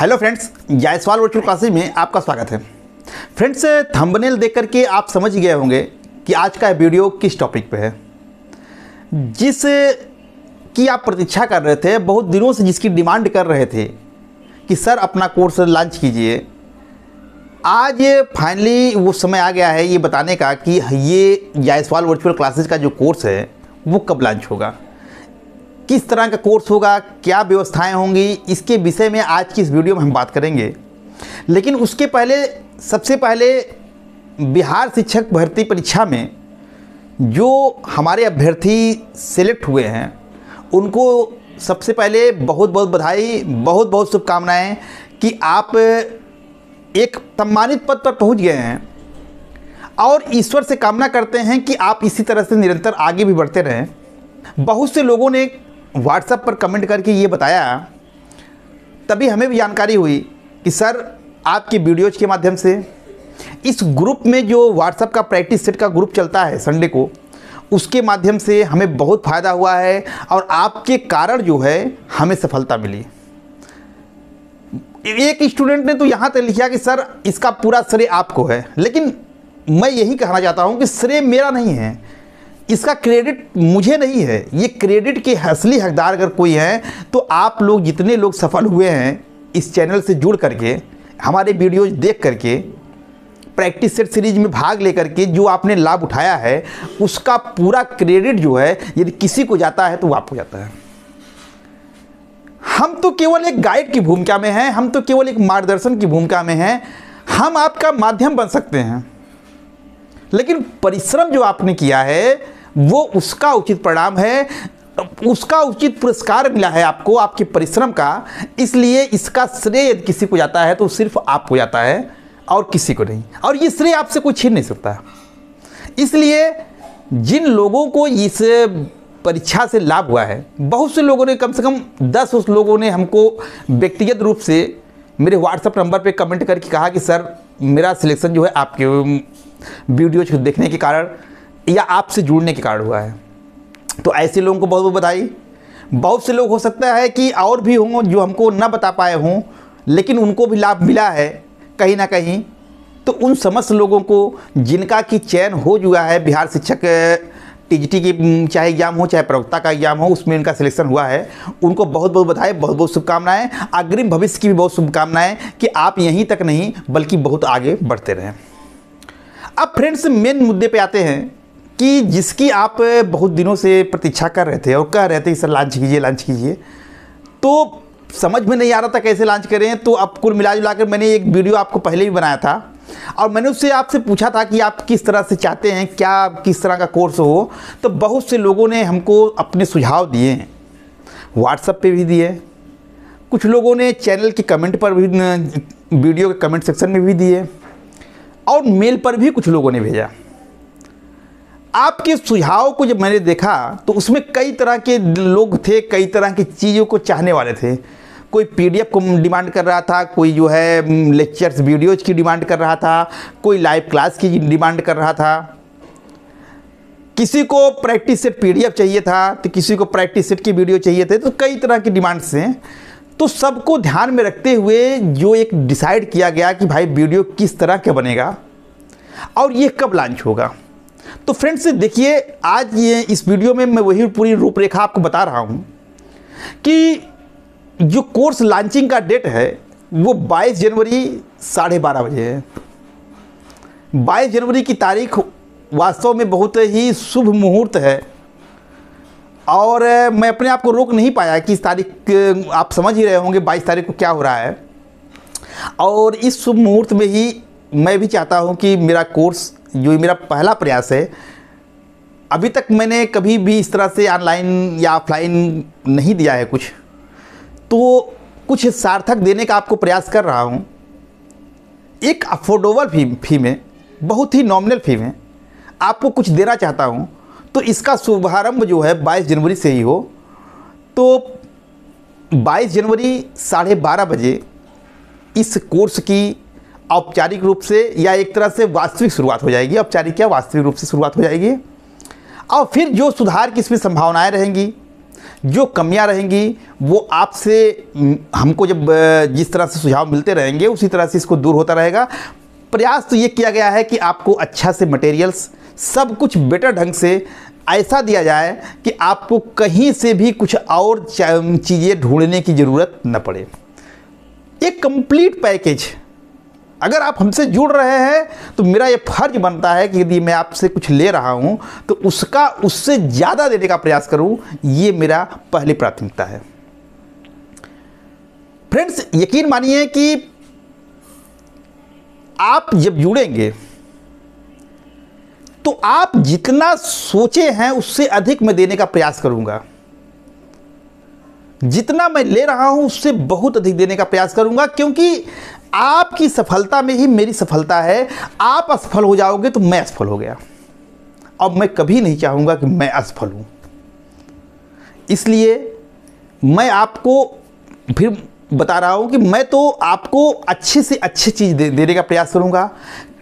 hello friends Jaiswal virtual classes में आपका स्वागत है फ्रेंड्स थंबनेल देख करके आप समझ गए होंगे कि आज का वीडियो किस टॉपिक पे है जिस की आप प्रतीक्षा कर रहे थे बहुत दिनों से जिसकी डिमांड कर रहे थे कि सर अपना कोर्स लॉन्च कीजिए आज फाइनली वो समय आ गया है ये बताने का कि ये जायसवाल वर्चुअल क्लासेज का जो कोर्स है वो कब लॉन्च होगा किस तरह का कोर्स होगा क्या व्यवस्थाएं होंगी इसके विषय में आज की इस वीडियो में हम बात करेंगे लेकिन उसके पहले सबसे पहले बिहार शिक्षक भर्ती परीक्षा में जो हमारे अभ्यर्थी सेलेक्ट हुए हैं उनको सबसे पहले बहुत बहुत बधाई बहुत बहुत शुभकामनाएँ कि आप एक सम्मानित पद पर पहुंच गए हैं और ईश्वर से कामना करते हैं कि आप इसी तरह से निरंतर आगे भी बढ़ते रहें बहुत से लोगों ने व्हाट्सएप पर कमेंट करके ये बताया तभी हमें भी जानकारी हुई कि सर आपकी वीडियोज के माध्यम से इस ग्रुप में जो व्हाट्सएप का प्रैक्टिस सेट का ग्रुप चलता है संडे को उसके माध्यम से हमें बहुत फ़ायदा हुआ है और आपके कारण जो है हमें सफलता मिली एक स्टूडेंट ने तो यहाँ तक लिखा कि सर इसका पूरा श्रेय आपको है लेकिन मैं यही कहना चाहता हूँ कि श्रेय मेरा नहीं है इसका क्रेडिट मुझे नहीं है ये क्रेडिट के असली हकदार अगर कोई हैं तो आप लोग जितने लोग सफल हुए हैं इस चैनल से जुड़ करके हमारे वीडियोज देख करके प्रैक्टिस सेट सीरीज में भाग लेकर के जो आपने लाभ उठाया है उसका पूरा क्रेडिट जो है यदि किसी को जाता है तो वो आपको जाता है हम तो केवल एक गाइड की भूमिका में हैं हम तो केवल एक मार्गदर्शन की भूमिका में हैं हम आपका माध्यम बन सकते हैं लेकिन परिश्रम जो आपने किया है वो उसका उचित परिणाम है उसका उचित पुरस्कार मिला है आपको आपके परिश्रम का इसलिए इसका श्रेय यदि किसी को जाता है तो सिर्फ आपको जाता है और किसी को नहीं और ये श्रेय आपसे कोई छीन नहीं सकता इसलिए जिन लोगों को इस परीक्षा से लाभ हुआ है बहुत से लोगों ने कम से कम दस उस लोगों ने हमको व्यक्तिगत रूप से मेरे व्हाट्सएप नंबर पे कमेंट करके कहा कि सर मेरा सिलेक्शन जो है आपके वीडियो देखने के कारण या आपसे जुड़ने के कारण हुआ है तो ऐसे लोगों को बहुत बहुत बधाई बहुत से लोग हो सकता है कि और भी हों जो हमको ना बता पाए हों लेकिन उनको भी लाभ मिला है कहीं ना कहीं तो उन समस्त लोगों को जिनका कि चयन हो चुका है बिहार शिक्षक टीजीटी की चाहे एग्ज़ाम हो चाहे प्रवक्ता का एग्ज़ाम हो उसमें इनका सिलेक्शन हुआ है उनको बहुत बहुत बधाई बहुत बहुत शुभकामनाएं अग्रिम भविष्य की भी बहुत शुभकामनाएं कि आप यहीं तक नहीं बल्कि बहुत आगे बढ़ते रहें अब फ्रेंड्स मेन मुद्दे पे आते हैं कि जिसकी आप बहुत दिनों से प्रतीक्षा कर रहे थे और कह रहे थे कि सर लॉन्च कीजिए लॉन्च कीजिए तो समझ में नहीं आ रहा था कैसे लॉन्च करें तो अब कुल मिला जुला कर मैंने एक वीडियो आपको पहले भी बनाया था और मैंने उससे आपसे पूछा था कि आप किस तरह से चाहते हैं क्या किस तरह का कोर्स हो तो बहुत से लोगों ने हमको अपने सुझाव दिए हैं व्हाट्सएप पे भी दिए कुछ लोगों ने चैनल के कमेंट पर भी वीडियो के कमेंट सेक्शन में भी दिए और मेल पर भी कुछ लोगों ने भेजा आपके सुझाव को जब मैंने देखा तो उसमें कई तरह के लोग थे कई तरह की चीज़ों को चाहने वाले थे कोई पीडीएफ को डिमांड कर रहा था कोई जो है लेक्चर्स वीडियोज की डिमांड कर रहा था कोई लाइव क्लास की डिमांड कर रहा था किसी को प्रैक्टिस सेट पीडीएफ चाहिए था तो किसी को प्रैक्टिस सेट की वीडियो चाहिए थे तो कई तरह की डिमांड्स हैं तो सबको ध्यान में रखते हुए जो एक डिसाइड किया गया कि भाई वीडियो किस तरह का बनेगा और ये कब लॉन्च होगा तो फ्रेंड्स देखिए आज ये इस वीडियो में मैं वही पूरी रूपरेखा आपको बता रहा हूँ कि जो कोर्स लॉन्चिंग का डेट है वो 22 जनवरी साढ़े बारह बजे है 22 जनवरी की तारीख वास्तव में बहुत ही शुभ मुहूर्त है और मैं अपने आप को रोक नहीं पाया कि इस तारीख आप समझ ही रहे होंगे 22 तारीख को क्या हो रहा है और इस शुभ मुहूर्त में ही मैं भी चाहता हूं कि मेरा कोर्स जो मेरा पहला प्रयास है अभी तक मैंने कभी भी इस तरह से ऑनलाइन या ऑफलाइन नहीं दिया है कुछ तो कुछ सार्थक देने का आपको प्रयास कर रहा हूँ एक अफोर्डेबल फी फी में बहुत ही नॉमिनल फी में आपको कुछ देना चाहता हूँ तो इसका शुभारंभ जो है 22 जनवरी से ही हो तो 22 जनवरी साढ़े बारह बजे इस कोर्स की औपचारिक रूप से या एक तरह से वास्तविक शुरुआत हो जाएगी औपचारिक या वास्तविक रूप से शुरुआत हो जाएगी और फिर जो सुधार की इसमें संभावनाएं रहेंगी जो कमियां रहेंगी वो आपसे हम्म, हमको जब जिस तरह से सुझाव मिलते रहेंगे उसी तरह से इसको दूर होता रहेगा प्रयास तो ये किया गया है कि आपको अच्छा से मटेरियल्स सब कुछ बेटर ढंग से ऐसा दिया जाए कि आपको कहीं से भी कुछ और चीज़ें ढूंढने की ज़रूरत न पड़े एक कंप्लीट पैकेज अगर आप हमसे जुड़ रहे हैं तो मेरा ये फर्ज बनता है कि यदि मैं आपसे कुछ ले रहा हूँ तो उसका उससे ज़्यादा देने का प्रयास करूँ ये मेरा पहली प्राथमिकता है फ्रेंड्स यकीन मानिए कि आप जब जुड़ेंगे तो आप जितना सोचे हैं उससे अधिक मैं देने का प्रयास करूंगा जितना मैं ले रहा हूं उससे बहुत अधिक देने का प्रयास करूंगा क्योंकि आपकी सफलता में ही मेरी सफलता है आप असफल हो जाओगे तो मैं असफल हो गया अब मैं कभी नहीं चाहूँगा कि मैं असफल हूँ इसलिए मैं आपको फिर बता रहा हूँ कि मैं तो आपको अच्छे से अच्छी चीज़ दे, देने का प्रयास करूँगा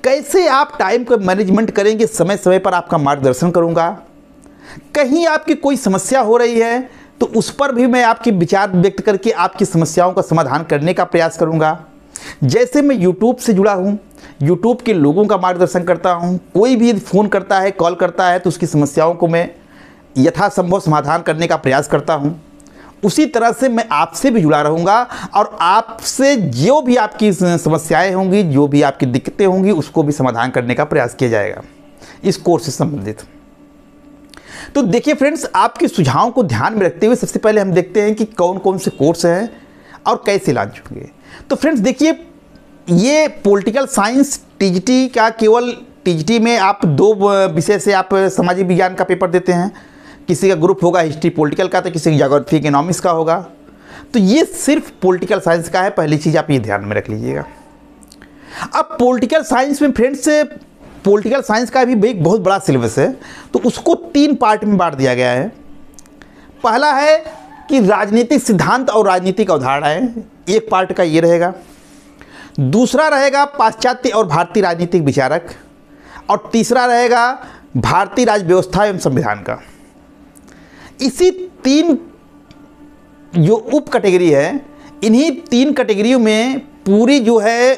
कैसे आप टाइम का मैनेजमेंट करेंगे समय समय पर आपका मार्गदर्शन करूँगा कहीं आपकी कोई समस्या हो रही है तो उस पर भी मैं आपके विचार व्यक्त करके आपकी समस्याओं का समाधान करने का प्रयास करूँगा जैसे मैं यूट्यूब से जुड़ा हूँ यूट्यूब के लोगों का मार्गदर्शन करता हूँ कोई भी फ़ोन करता है कॉल करता है तो उसकी समस्याओं को मैं यथासंभव समाधान करने का प्रयास करता हूँ उसी तरह से मैं आपसे भी जुड़ा रहूँगा और आपसे जो भी आपकी समस्याएं होंगी जो भी आपकी दिक्कतें होंगी उसको भी समाधान करने का प्रयास किया जाएगा इस कोर्स से संबंधित तो देखिए फ्रेंड्स आपके सुझावों को ध्यान में रखते हुए सबसे पहले हम देखते हैं कि कौन कौन से कोर्स हैं और कैसे लॉन्च होंगे तो फ्रेंड्स देखिए ये पॉलिटिकल साइंस टीजीटी का केवल टीजीटी में आप दो विषय से आप सामाजिक विज्ञान का पेपर देते हैं किसी का ग्रुप होगा हिस्ट्री पॉलिटिकल का तो किसी का जोग्राफी इकोनॉमिक्स का होगा तो ये सिर्फ पॉलिटिकल साइंस का है पहली चीज़ आप ये ध्यान में रख लीजिएगा अब पॉलिटिकल साइंस में फ्रेंड्स पॉलिटिकल साइंस का भी एक बहुत बड़ा सिलेबस है तो उसको तीन पार्ट में बांट दिया गया है पहला है कि राजनीतिक सिद्धांत और राजनीतिक अवधारणाएं एक पार्ट का ये रहेगा दूसरा रहेगा पाश्चात्य और भारतीय राजनीतिक विचारक और तीसरा रहेगा भारतीय राज्य व्यवस्था एवं संविधान का इसी तीन जो उप कैटेगरी है इन्हीं तीन कैटेगरियों में पूरी जो है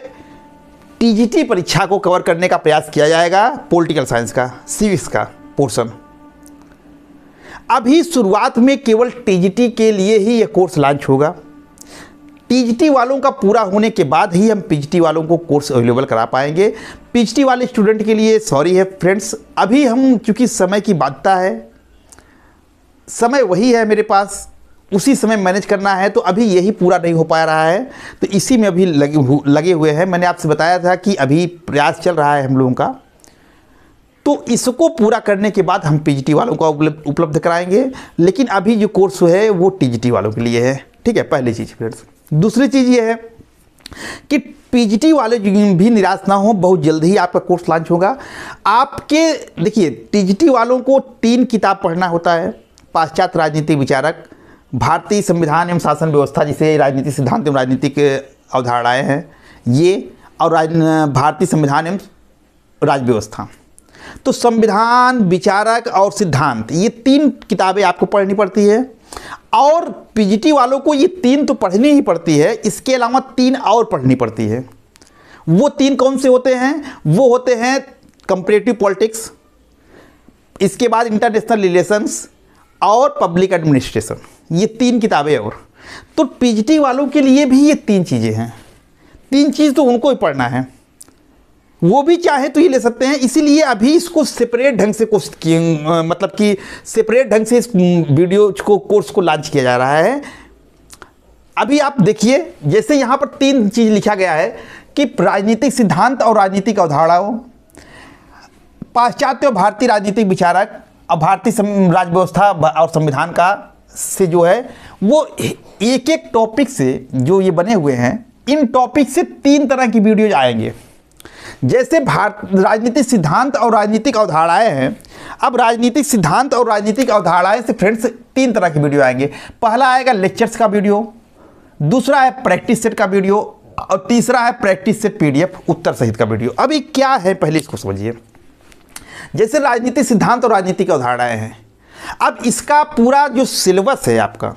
टीजीटी परीक्षा को कवर करने का प्रयास किया जाएगा पॉलिटिकल साइंस का सिविक्स का पोर्शन अभी शुरुआत में केवल टीजीटी के लिए ही यह कोर्स लॉन्च होगा पीजीटी वालों का पूरा होने के बाद ही हम पीजीटी वालों को कोर्स अवेलेबल करा पाएंगे पीजीटी वाले स्टूडेंट के लिए सॉरी है फ्रेंड्स अभी हम चूँकि समय की बाध्यता है समय वही है मेरे पास उसी समय मैनेज करना है तो अभी यही पूरा नहीं हो पा रहा है तो इसी में अभी लगे लगे हुए हैं मैंने आपसे बताया था कि अभी प्रयास चल रहा है हम लोगों का तो इसको पूरा करने के बाद हम पीजीटी वालों का उपलब्ध कराएंगे लेकिन अभी जो कोर्स है वो टीजीटी वालों के लिए है ठीक है पहली चीज़ फ्रेंड्स दूसरी चीज़ ये है कि पीजीटी वाले भी निराश ना हो बहुत जल्द ही आपका कोर्स लॉन्च होगा आपके देखिए टीजीटी वालों को तीन किताब पढ़ना होता है पाश्चात्य राजनीति विचारक भारतीय संविधान एवं शासन व्यवस्था जिसे राजनीतिक सिद्धांत एवं राजनीतिक अवधारणाएँ हैं ये और भारतीय संविधान एवं राज्य व्यवस्था तो संविधान विचारक और सिद्धांत ये तीन किताबें आपको पढ़नी पड़ती है और पीजीटी वालों को ये तीन तो पढ़नी ही पड़ती है इसके अलावा तीन और पढ़नी पड़ती है वो तीन कौन से होते हैं वो होते हैं कंपरेटिव पॉलिटिक्स इसके बाद इंटरनेशनल रिलेशंस और पब्लिक एडमिनिस्ट्रेशन ये तीन किताबें और तो पीजीटी वालों के लिए भी ये तीन चीज़ें हैं तीन चीज़ तो उनको ही पढ़ना है वो भी चाहे तो ही ले सकते हैं इसीलिए अभी इसको सेपरेट ढंग से कोर्स मतलब कि सेपरेट ढंग से इस वीडियो को कोर्स को लॉन्च किया जा रहा है अभी आप देखिए जैसे यहाँ पर तीन चीज़ लिखा गया है कि राजनीतिक सिद्धांत और राजनीतिक अवधारणाओं पाश्चात्य और भारतीय राजनीतिक विचारक और भारतीय राज व्यवस्था और संविधान का से जो है वो एक एक टॉपिक से जो ये बने हुए हैं इन टॉपिक से तीन तरह की वीडियोज आएंगे जैसे भारत राजनीतिक सिद्धांत और राजनीतिक अवधारणाएं हैं अब राजनीतिक सिद्धांत और राजनीतिक अवधारणाएं से फ्रेंड्स तीन तरह के वीडियो आएंगे पहला आएगा लेक्चर्स का वीडियो दूसरा है प्रैक्टिस सेट का वीडियो और तीसरा है प्रैक्टिस सेट पीडीएफ उत्तर सहित का वीडियो अभी क्या है पहले इसको समझिए जैसे राजनीतिक सिद्धांत और राजनीतिक अवधारणाएं हैं अब इसका पूरा जो सिलेबस है आपका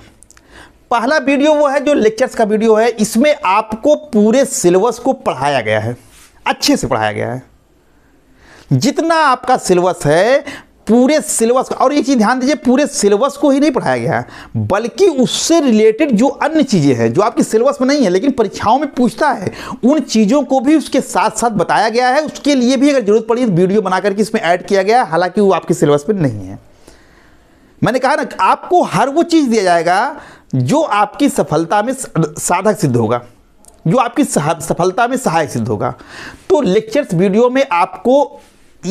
पहला वीडियो वो है जो लेक्चर्स का वीडियो है इसमें आपको पूरे सिलेबस को पढ़ाया गया है अच्छे से पढ़ाया गया है जितना आपका सिलेबस है पूरे सिलेबस और ये चीज़ ध्यान दीजिए पूरे सिलेबस को ही नहीं पढ़ाया गया है बल्कि उससे रिलेटेड जो अन्य चीज़ें हैं जो आपकी सिलेबस में नहीं है लेकिन परीक्षाओं में पूछता है उन चीज़ों को भी उसके साथ साथ बताया गया है उसके लिए भी अगर जरूरत पड़ी वीडियो बना करके इसमें ऐड किया गया है हालांकि वो आपके सिलेबस में नहीं है मैंने कहा ना आपको हर वो चीज़ दिया जाएगा जो आपकी सफलता में साधक सिद्ध होगा जो आपकी सफलता में सहायक सिद्ध होगा तो लेक्चर्स वीडियो में आपको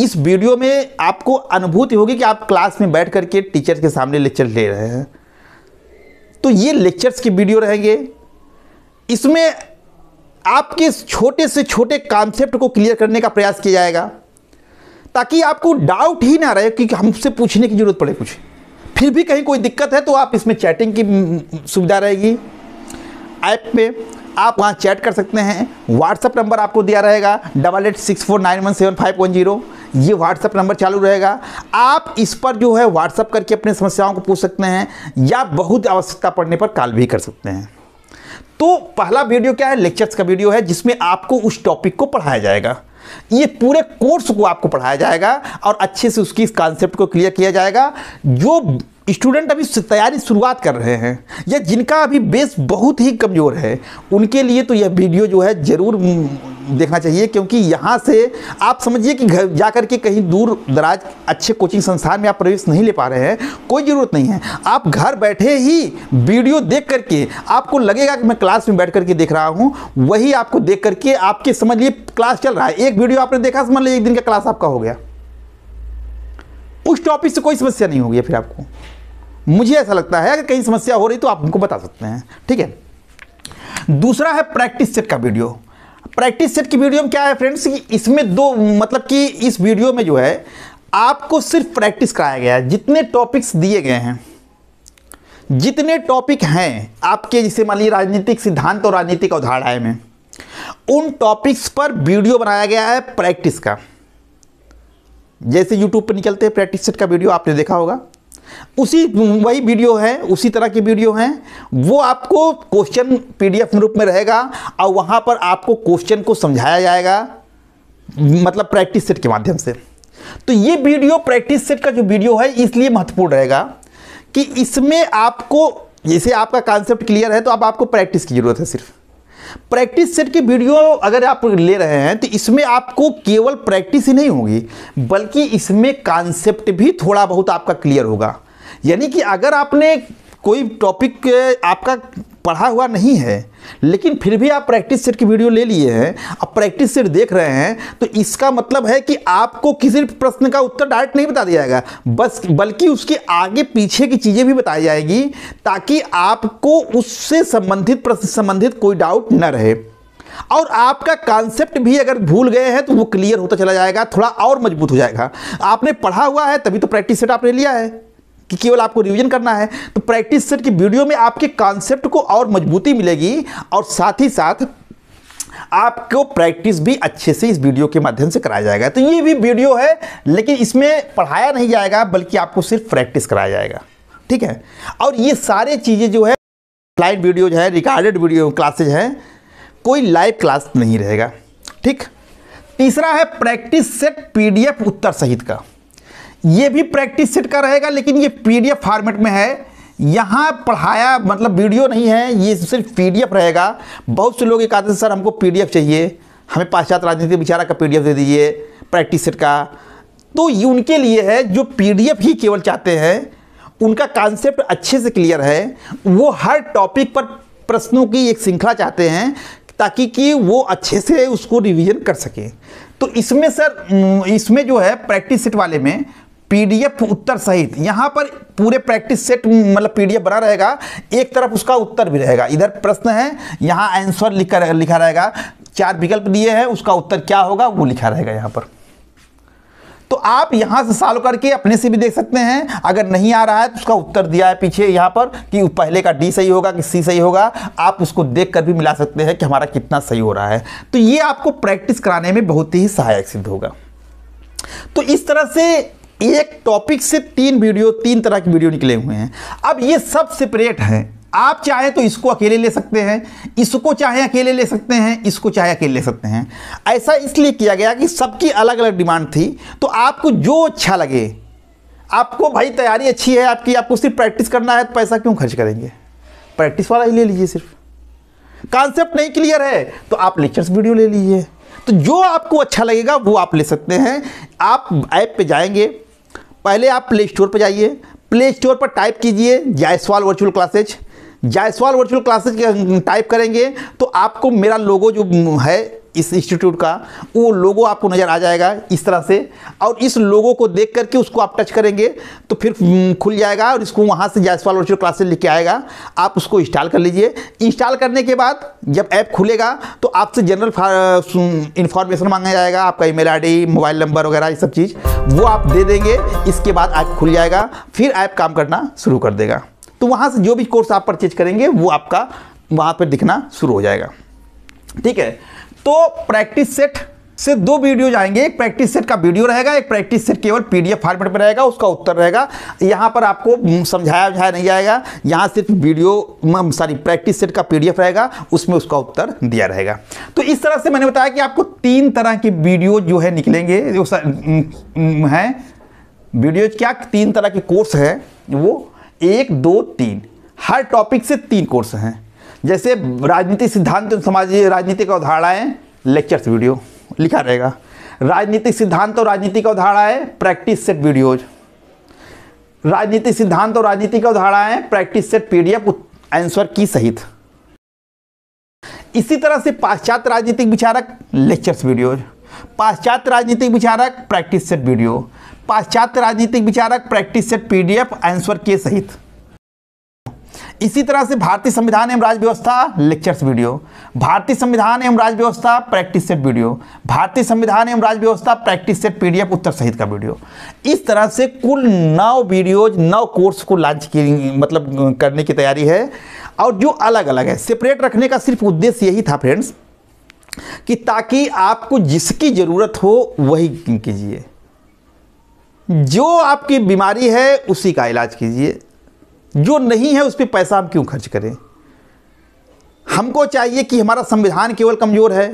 इस वीडियो में आपको अनुभूति होगी कि आप क्लास में बैठ करके टीचर के सामने लेक्चर ले रहे हैं तो ये लेक्चर्स की वीडियो रहेंगे इसमें आपके छोटे से छोटे कॉन्सेप्ट को क्लियर करने का प्रयास किया जाएगा ताकि आपको डाउट ही ना रहे कि हमसे पूछने की ज़रूरत पड़े कुछ फिर भी कहीं कोई दिक्कत है तो आप इसमें चैटिंग की सुविधा रहेगी ऐप में आप वहाँ चैट कर सकते हैं व्हाट्सअप नंबर आपको दिया रहेगा double eight six four nine one seven five one zero ये व्हाट्सअप नंबर चालू रहेगा आप इस पर जो है व्हाट्सअप करके अपने समस्याओं को पूछ सकते हैं या बहुत आवश्यकता पड़ने पर कॉल भी कर सकते हैं तो पहला वीडियो क्या है लेक्चर्स का वीडियो है जिसमें आपको उस टॉपिक को पढ़ाया जाएगा ये पूरे कोर्स को आपको पढ़ाया जाएगा और अच्छे से उसकी इस कॉन्सेप्ट को क्लियर किया जाएगा जो स्टूडेंट अभी तैयारी शुरुआत कर रहे हैं या जिनका अभी बेस बहुत ही कमज़ोर है उनके लिए तो यह वीडियो जो है ज़रूर देखना चाहिए क्योंकि यहाँ से आप समझिए कि घर जा कर के कहीं दूर दराज अच्छे कोचिंग संस्थान में आप प्रवेश नहीं ले पा रहे हैं कोई ज़रूरत नहीं है आप घर बैठे ही वीडियो देख करके आपको लगेगा कि मैं क्लास में बैठ करके देख रहा हूँ वही आपको देख करके आपके समझ लिए क्लास चल रहा है एक वीडियो आपने देखा समझ लीजिए एक दिन का क्लास आपका हो गया उस टॉपिक से कोई समस्या नहीं होगी फिर आपको मुझे ऐसा लगता है अगर कहीं समस्या हो रही तो आप हमको बता सकते हैं ठीक है दूसरा है प्रैक्टिस सेट का वीडियो प्रैक्टिस सेट की वीडियो में क्या है फ्रेंड्स कि इसमें दो मतलब कि इस वीडियो में जो है आपको सिर्फ प्रैक्टिस कराया गया है जितने टॉपिक्स दिए गए हैं जितने टॉपिक हैं आपके जिसे मान लीजिए राजनीतिक सिद्धांत और राजनीतिक अवधारणाएं में उन टॉपिक्स पर वीडियो बनाया गया है प्रैक्टिस का जैसे यूट्यूब पर निकलते हैं प्रैक्टिस सेट का वीडियो आपने देखा होगा उसी वही वीडियो है उसी तरह की वीडियो है वो आपको क्वेश्चन पीडीएफ रूप में रहेगा और वहां पर आपको क्वेश्चन को समझाया जाएगा मतलब प्रैक्टिस सेट के माध्यम से तो ये वीडियो प्रैक्टिस सेट का जो वीडियो है इसलिए महत्वपूर्ण रहेगा कि इसमें आपको जैसे आपका कॉन्सेप्ट क्लियर है तो अब आप आपको प्रैक्टिस की ज़रूरत है सिर्फ प्रैक्टिस सेट की वीडियो अगर आप ले रहे हैं तो इसमें आपको केवल प्रैक्टिस ही नहीं होगी बल्कि इसमें कॉन्सेप्ट भी थोड़ा बहुत आपका क्लियर होगा यानी कि अगर आपने कोई टॉपिक आपका पढ़ा हुआ नहीं है लेकिन फिर भी आप प्रैक्टिस सेट की वीडियो ले लिए हैं आप प्रैक्टिस सेट देख रहे हैं तो इसका मतलब है कि आपको किसी प्रश्न का उत्तर डायरेक्ट नहीं बता दिया जाएगा बस बल्कि उसके आगे पीछे की चीज़ें भी बताई जाएगी ताकि आपको उससे संबंधित प्रश्न संबंधित कोई डाउट न रहे और आपका कॉन्सेप्ट भी अगर भूल गए हैं तो वो क्लियर होता चला जाएगा थोड़ा और मजबूत हो जाएगा आपने पढ़ा हुआ है तभी तो प्रैक्टिस सेट आपने लिया है कि केवल आपको रिवीजन करना है तो प्रैक्टिस सेट की वीडियो में आपके कॉन्सेप्ट को और मजबूती मिलेगी और साथ ही साथ आपको प्रैक्टिस भी अच्छे से इस वीडियो के माध्यम से कराया जाएगा तो ये भी वीडियो है लेकिन इसमें पढ़ाया नहीं जाएगा बल्कि आपको सिर्फ प्रैक्टिस कराया जाएगा ठीक है और ये सारे चीज़ें जो है लाइव वीडियोज है रिकॉर्डेड वीडियो क्लासेज हैं कोई लाइव क्लास नहीं रहेगा ठीक तीसरा है प्रैक्टिस सेट पीडीएफ उत्तर सहित का ये भी प्रैक्टिस सेट का रहेगा लेकिन ये पीडीएफ फॉर्मेट में है यहाँ पढ़ाया मतलब वीडियो नहीं है ये सिर्फ पीडीएफ रहेगा बहुत से लोग ये कहते हैं सर हमको पीडीएफ चाहिए हमें पाश्चात्य राजनीति विचारा का पीडीएफ दे दीजिए प्रैक्टिस सेट का तो ये उनके लिए है जो पीडीएफ ही केवल चाहते हैं उनका कॉन्सेप्ट अच्छे से क्लियर है वो हर टॉपिक पर प्रश्नों की एक श्रृंखला चाहते हैं ताकि कि वो अच्छे से उसको रिवीजन कर सकें तो इसमें सर इसमें जो है प्रैक्टिस सेट वाले में पीडीएफ उत्तर सहित यहाँ पर पूरे प्रैक्टिस सेट मतलब पीडीएफ बना रहेगा एक तरफ उसका उत्तर भी रहेगा इधर प्रश्न है यहाँ आंसर लिखा लिखा रहेगा चार विकल्प दिए हैं उसका उत्तर क्या होगा वो लिखा रहेगा यहाँ पर तो आप यहाँ से सॉल्व करके अपने से भी देख सकते हैं अगर नहीं आ रहा है तो उसका उत्तर दिया है पीछे यहाँ पर कि पहले का डी सही होगा कि सी सही होगा आप उसको देख कर भी मिला सकते हैं कि हमारा कितना सही हो रहा है तो ये आपको प्रैक्टिस कराने में बहुत ही सहायक सिद्ध होगा तो इस तरह से एक टॉपिक से तीन वीडियो तीन तरह के वीडियो निकले हुए हैं अब ये सब सेपरेट हैं आप चाहे तो इसको अकेले ले सकते हैं इसको चाहे अकेले ले सकते हैं इसको चाहे अकेले ले सकते हैं ऐसा इसलिए किया गया कि सबकी अलग अलग डिमांड थी तो आपको जो अच्छा लगे आपको भाई तैयारी अच्छी है आपकी आपको सिर्फ प्रैक्टिस करना है तो पैसा क्यों खर्च करेंगे प्रैक्टिस वाला ही ले लीजिए सिर्फ कॉन्सेप्ट नहीं क्लियर है तो आप लेक्चर्स वीडियो ले लीजिए तो जो आपको अच्छा लगेगा वो आप ले सकते हैं आप ऐप पे जाएंगे पहले आप प्ले स्टोर पर जाइए प्ले स्टोर पर टाइप कीजिए Jaiswal virtual classes Jaiswal virtual classes type करेंगे तो आपको मेरा लोगो जो है इस इंस्टीट्यूट का वो लोगो आपको नज़र आ जाएगा इस तरह से और इस लोगो को देख करके उसको आप टच करेंगे तो फिर हम्म, खुल जाएगा और इसको वहाँ से जायसवाल वर्चुअल क्लासेस लिख के आएगा आप उसको इंस्टॉल कर लीजिए इंस्टॉल करने के बाद जब ऐप खुलेगा तो आपसे जनरल इन्फॉर्मेशन मांगा जाएगा आपका ईमेल आईडी मोबाइल नंबर वगैरह ये सब चीज़ वो आप दे देंगे इसके बाद ऐप खुल जाएगा फिर ऐप काम करना शुरू कर देगा तो वहाँ से जो भी कोर्स आप परचेज करेंगे वो आपका वहाँ पर दिखना शुरू हो जाएगा ठीक है तो प्रैक्टिस सेट से दो वीडियो जाएंगे एक प्रैक्टिस सेट का वीडियो रहेगा एक प्रैक्टिस सेट केवल पीडीएफ फॉर्मेट में रहेगा उसका उत्तर रहेगा यहाँ पर आपको समझाया उझाया नहीं जाएगा यहाँ सिर्फ वीडियो सॉरी प्रैक्टिस सेट का पीडीएफ रहेगा उसमें उसका उत्तर दिया रहेगा तो इस तरह से मैंने बताया कि आपको तीन तरह के वीडियो जो है निकलेंगे जो हैं वीडियो क्या तीन तरह के कोर्स है वो एक दो तीन हर टॉपिक से तीन कोर्स हैं जैसे राजनीतिक सिद्धांत राजनीति समाज राजनीतिक अवधारणाएं लेक्चर्स वीडियो लिखा रहेगा राजनीतिक सिद्धांत और राजनीतिक अवधारणाएं प्रैक्टिस सेट वीडियोज राजनीतिक सिद्धांत और राजनीतिक अवधारणाएं प्रैक्टिस सेट पीडीएफ आंसर की सहित इसी तरह से पाश्चात्य राजनीतिक विचारक लेक्चर्स वीडियोज पाश्चात्य राजनीतिक विचारक प्रैक्टिस सेट वीडियो पाश्चात्य राजनीतिक विचारक प्रैक्टिस सेट पीडीएफ आंसर के सहित इसी तरह से भारतीय संविधान एवं राज्य व्यवस्था लेक्चर्स वीडियो भारतीय संविधान एवं राज्य व्यवस्था प्रैक्टिस सेट वीडियो भारतीय संविधान एवं राज्य व्यवस्था प्रैक्टिस सेट पीडीएफ उत्तर सहित का वीडियो इस तरह से कुल नौ वीडियोज नौ कोर्स को लॉन्च की मतलब करने की तैयारी है और जो अलग अलग है सेपरेट रखने का सिर्फ उद्देश्य यही था फ्रेंड्स कि ताकि आपको जिसकी ज़रूरत हो वही कीजिए जो आपकी बीमारी है उसी का इलाज कीजिए जो नहीं है उस पर पैसा हम क्यों खर्च करें हमको चाहिए कि हमारा संविधान केवल कमज़ोर है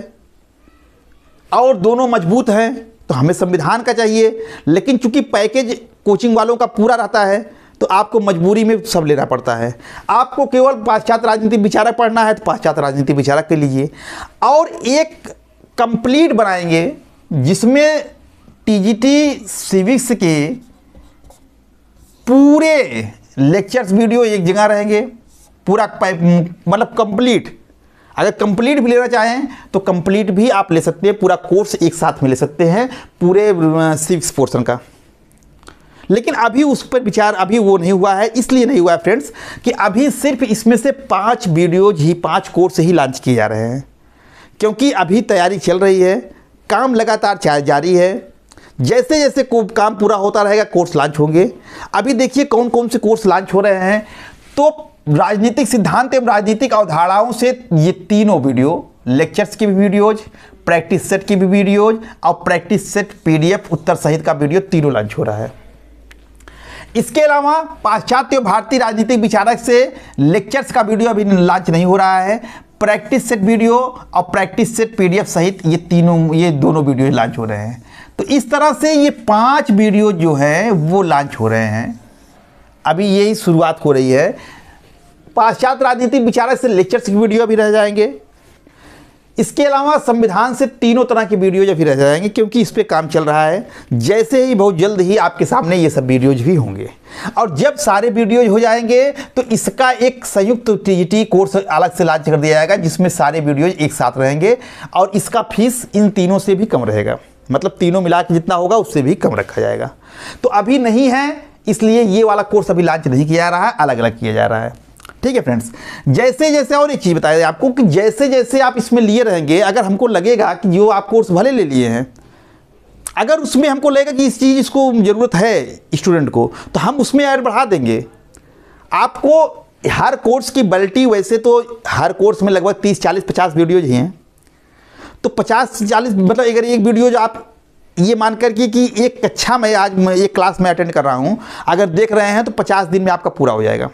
और दोनों मजबूत हैं तो हमें संविधान का चाहिए लेकिन चूंकि पैकेज कोचिंग वालों का पूरा रहता है तो आपको मजबूरी में सब लेना पड़ता है आपको केवल पाश्चात्य राजनीति विचारक पढ़ना है तो पाश्चात्य राजनीति विचारक के लिए और एक कंप्लीट बनाएंगे जिसमें टीजीटी सिविक्स के पूरे लेक्चर्स वीडियो एक जगह रहेंगे पूरा पाइप मतलब कंप्लीट अगर कंप्लीट भी लेना चाहें तो कंप्लीट भी आप ले सकते हैं पूरा कोर्स एक साथ में ले सकते हैं पूरे सिक्स पोर्सन का लेकिन अभी उस पर विचार अभी वो नहीं हुआ है इसलिए नहीं हुआ है फ्रेंड्स कि अभी सिर्फ इसमें से पांच वीडियोज ही पांच कोर्स ही लॉन्च किए जा रहे हैं क्योंकि अभी तैयारी चल रही है काम लगातार जारी है जैसे जैसे काम पूरा होता रहेगा कोर्स लॉन्च होंगे अभी देखिए कौन कौन से कोर्स लॉन्च हो रहे हैं तो राजनीतिक सिद्धांत एवं राजनीतिक अवधारणाओं से ये तीनों वीडियो लेक्चर्स की भी वीडियोज प्रैक्टिस सेट की भी वीडियोज और प्रैक्टिस सेट पीडीएफ उत्तर सहित का वीडियो तीनों लॉन्च हो रहा है इसके अलावा पाश्चात्य भारतीय राजनीतिक विचारक से लेक्चर्स का वीडियो अभी लॉन्च नहीं हो रहा है प्रैक्टिस सेट वीडियो और प्रैक्टिस सेट पीडीएफ सहित ये तीनों ये दोनों वीडियो लॉन्च हो रहे हैं तो इस तरह से ये पांच वीडियो जो हैं वो लॉन्च हो रहे हैं अभी यही शुरुआत हो रही है पाश्चात्य राजनीति बिचारा से लेक्चर्स की वीडियो भी रह जाएंगे इसके अलावा संविधान से तीनों तरह की वीडियोज अभी रह जाएंगे क्योंकि इस पर काम चल रहा है जैसे ही बहुत जल्द ही आपके सामने ये सब वीडियोज भी होंगे और जब सारे वीडियोज हो जाएंगे तो इसका एक संयुक्त टी कोर्स अलग से लॉन्च कर दिया जाएगा जिसमें सारे वीडियोज एक साथ रहेंगे और इसका फीस इन तीनों से भी कम रहेगा मतलब तीनों मिला के जितना होगा उससे भी कम रखा जाएगा तो अभी नहीं है इसलिए ये वाला कोर्स अभी लॉन्च नहीं किया जा रहा है अलग अलग किया जा रहा है ठीक है फ्रेंड्स जैसे जैसे और एक चीज़ बताया आपको कि जैसे जैसे आप इसमें लिए रहेंगे अगर हमको लगेगा कि जो आप कोर्स भले ले लिए हैं अगर उसमें हमको लगेगा कि इस चीज़ इसको ज़रूरत है स्टूडेंट को तो हम उसमें ऐड बढ़ा देंगे आपको हर कोर्स की बल्टी वैसे तो हर कोर्स में लगभग तीस चालीस पचास वीडियोज ही हैं तो पचास से चालीस मतलब अगर एक वीडियो जो आप ये मान करके कि एक कक्षा अच्छा में आज मैं एक क्लास में अटेंड कर रहा हूँ अगर देख रहे हैं तो पचास दिन में आपका पूरा हो जाएगा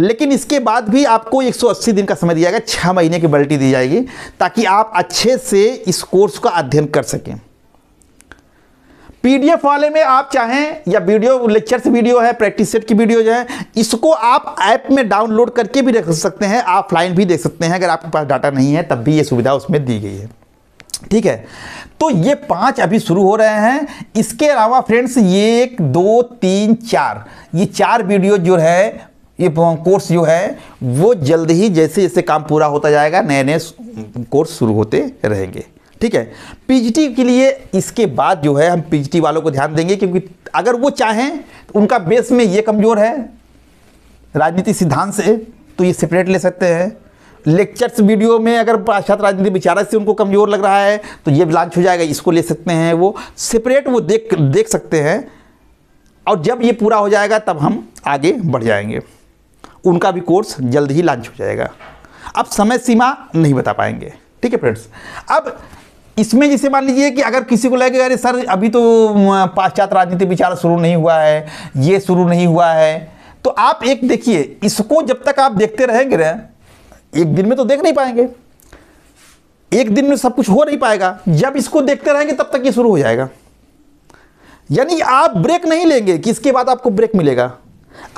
लेकिन इसके बाद भी आपको 180 दिन का समय दिया जाएगा छः महीने की बल्टी दी जाएगी ताकि आप अच्छे से इस कोर्स का अध्ययन कर सकें पीडीएफ वाले में आप चाहें या वीडियो लेक्चर से वीडियो है प्रैक्टिस सेट की वीडियो जो है इसको आप ऐप में डाउनलोड करके भी रख सकते हैं ऑफलाइन भी देख सकते हैं अगर आपके पास डाटा नहीं है तब भी ये सुविधा उसमें दी गई है ठीक है तो ये पांच अभी शुरू हो रहे हैं इसके अलावा फ्रेंड्स ये एक दो तीन चार ये चार वीडियो जो है ये कोर्स जो है वो जल्द ही जैसे जैसे काम पूरा होता जाएगा नए नए कोर्स शुरू होते रहेंगे ठीक है पीजीटी के लिए इसके बाद जो है हम पीजीटी वालों को ध्यान देंगे क्योंकि अगर वो चाहें तो उनका बेस में ये कमज़ोर है राजनीति सिद्धांत से तो ये सेपरेट ले सकते हैं लेक्चर्स वीडियो में अगर पाश्चात राजनीति विचार से उनको कमज़ोर लग रहा है तो ये लॉन्च हो जाएगा इसको ले सकते हैं वो सेपरेट वो देख देख सकते हैं और जब ये पूरा हो जाएगा तब हम आगे बढ़ जाएंगे उनका भी कोर्स जल्द ही लॉन्च हो जाएगा अब समय सीमा नहीं बता पाएंगे ठीक है फ्रेंड्स अब इसमें जैसे मान लीजिए कि अगर किसी को लगेगा अरे सर अभी तो पाश्चात्य राजनीति विचार शुरू नहीं हुआ है ये शुरू नहीं हुआ है तो आप एक देखिए इसको जब तक आप देखते रहेंगे ना एक दिन में तो देख नहीं पाएंगे एक दिन में सब कुछ हो नहीं पाएगा जब इसको देखते रहेंगे तब तक ये शुरू हो जाएगा यानी आप ब्रेक नहीं लेंगे कि इसके बाद आपको ब्रेक मिलेगा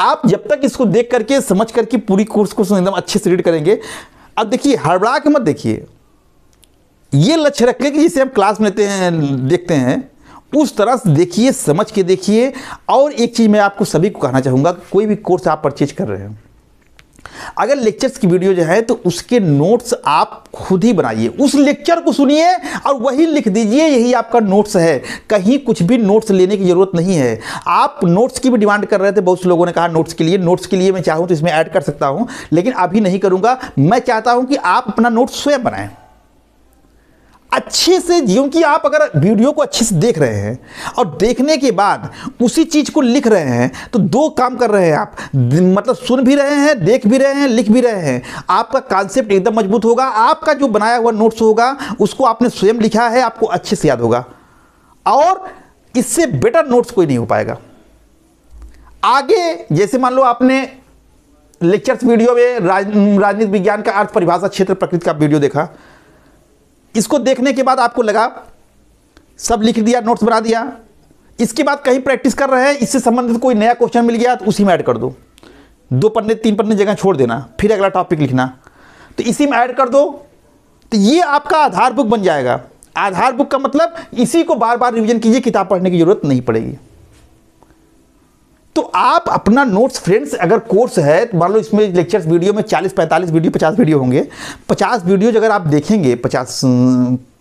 आप जब तक इसको देख करके समझ करके पूरी कोर्स को एकदम अच्छे से रीड करेंगे अब देखिए हड़बड़ा के मत देखिए ये लक्ष्य रख कि जिसे हम क्लास में लेते हैं देखते हैं उस तरह से देखिए समझ के देखिए और एक चीज़ मैं आपको सभी को कहना चाहूंगा कि कोई भी कोर्स आप परचेज कर रहे हो अगर लेक्चर्स की वीडियो जो है तो उसके नोट्स आप खुद ही बनाइए उस लेक्चर को सुनिए और वही लिख दीजिए यही आपका नोट्स है कहीं कुछ भी नोट्स लेने की ज़रूरत नहीं है आप नोट्स की भी डिमांड कर रहे थे बहुत से लोगों ने कहा नोट्स के लिए नोट्स के लिए मैं चाहूँ तो इसमें ऐड कर सकता हूँ लेकिन अभी नहीं करूँगा मैं चाहता हूँ कि आप अपना नोट्स स्वयं बनाएं अच्छे से क्योंकि आप अगर वीडियो को अच्छे से देख रहे हैं और देखने के बाद उसी चीज़ को लिख रहे हैं तो दो काम कर रहे हैं आप मतलब सुन भी रहे हैं देख भी रहे हैं लिख भी रहे हैं आपका कॉन्सेप्ट एकदम मजबूत होगा आपका जो बनाया हुआ नोट्स होगा उसको आपने स्वयं लिखा है आपको अच्छे से याद होगा और इससे बेटर नोट्स कोई नहीं हो पाएगा आगे जैसे मान लो आपने लेक्चर्स वीडियो में राजनीतिक विज्ञान का अर्थ परिभाषा क्षेत्र प्रकृति का वीडियो देखा इसको देखने के बाद आपको लगा सब लिख दिया नोट्स बना दिया इसके बाद कहीं प्रैक्टिस कर रहे हैं इससे संबंधित कोई नया क्वेश्चन मिल गया तो उसी में ऐड कर दो दो पन्ने तीन पन्ने जगह छोड़ देना फिर अगला टॉपिक लिखना तो इसी में ऐड कर दो तो ये आपका आधार बुक बन जाएगा आधार बुक का मतलब इसी को बार बार रिवीजन कीजिए किताब पढ़ने की जरूरत नहीं पड़ेगी तो आप अपना नोट्स फ्रेंड्स अगर कोर्स है तो मान लो इसमें लेक्चर्स वीडियो में 40 45 वीडियो 50 वीडियो होंगे 50 वीडियोज अगर आप देखेंगे 50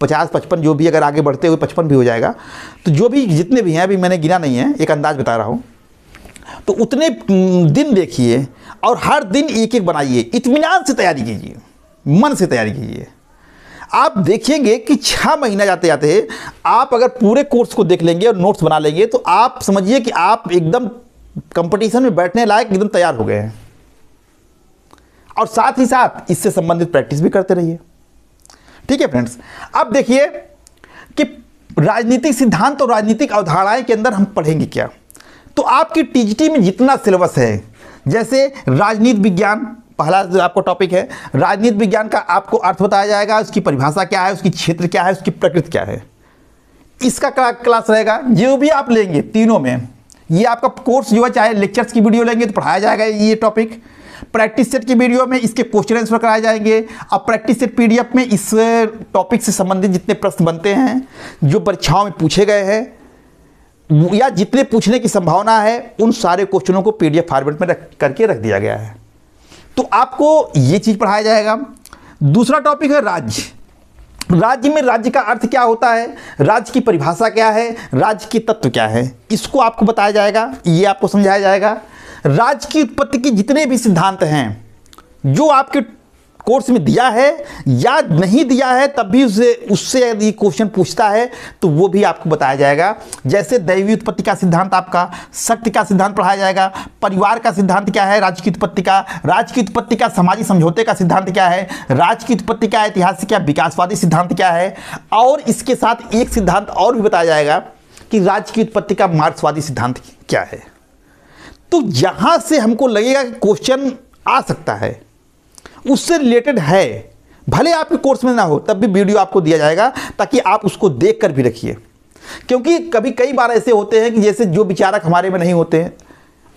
पचास पचपन जो भी अगर आगे बढ़ते हुए पचपन भी हो जाएगा तो जो भी जितने भी हैं अभी मैंने गिना नहीं है एक अंदाज बता रहा हूँ तो उतने दिन देखिए और हर दिन एक एक बनाइए इतमान से तैयारी कीजिए मन से तैयारी कीजिए आप देखेंगे कि छः महीना जाते जाते आप अगर पूरे कोर्स को देख लेंगे और नोट्स बना लेंगे तो आप समझिए कि आप एकदम कंपटीशन में बैठने लायक एकदम तैयार हो गए हैं और साथ ही साथ इससे संबंधित प्रैक्टिस भी करते रहिए ठीक है फ्रेंड्स अब देखिए कि राजनीतिक सिद्धांत और राजनीतिक अवधारणाएं के अंदर हम पढ़ेंगे क्या तो आपकी टीजीटी में जितना सिलेबस है जैसे राजनीति विज्ञान पहला जो आपको टॉपिक है राजनीति विज्ञान का आपको अर्थ बताया जाएगा उसकी परिभाषा क्या है उसकी क्षेत्र क्या है उसकी प्रकृति क्या है इसका क्लास रहेगा जो भी आप लेंगे तीनों में ये आपका कोर्स जो है चाहे लेक्चर्स की वीडियो लेंगे तो पढ़ाया जाएगा ये टॉपिक प्रैक्टिस सेट की वीडियो में इसके क्वेश्चन आंसर कराए जाएंगे अब प्रैक्टिस सेट पीडीएफ में इस टॉपिक से संबंधित जितने प्रश्न बनते हैं जो परीक्षाओं में पूछे गए हैं या जितने पूछने की संभावना है उन सारे क्वेश्चनों को पीडीएफ फॉर्मेट में रख करके रख दिया गया है तो आपको ये चीज़ पढ़ाया जाएगा दूसरा टॉपिक है राज्य राज्य में राज्य का अर्थ क्या होता है राज्य की परिभाषा क्या है राज्य की तत्व क्या है इसको आपको बताया जाएगा ये आपको समझाया जाएगा राज्य की उत्पत्ति की जितने भी सिद्धांत हैं जो आपके कोर्स में दिया है या नहीं दिया है तब भी उसे उससे यदि क्वेश्चन पूछता है तो वो भी आपको बताया जाएगा जैसे दैवी उत्पत्ति का सिद्धांत आपका शक्ति का सिद्धांत पढ़ाया जाएगा परिवार का सिद्धांत क्या है राज्य की उत्पत्ति का राज्य की उत्पत्ति का सामाजिक समझौते का सिद्धांत क्या है राज्य की उत्पत्ति का ऐतिहासिक क्या विकासवादी सिद्धांत क्या है और इसके साथ एक सिद्धांत और भी बताया जाएगा कि राज्य की उत्पत्ति का मार्क्सवादी सिद्धांत क्या है तो जहां से हमको लगेगा कि क्वेश्चन आ सकता है उससे रिलेटेड है भले आपके कोर्स में ना हो तब भी वीडियो आपको दिया जाएगा ताकि आप उसको देख कर भी रखिए क्योंकि कभी कई बार ऐसे होते हैं कि जैसे जो विचारक हमारे में नहीं होते हैं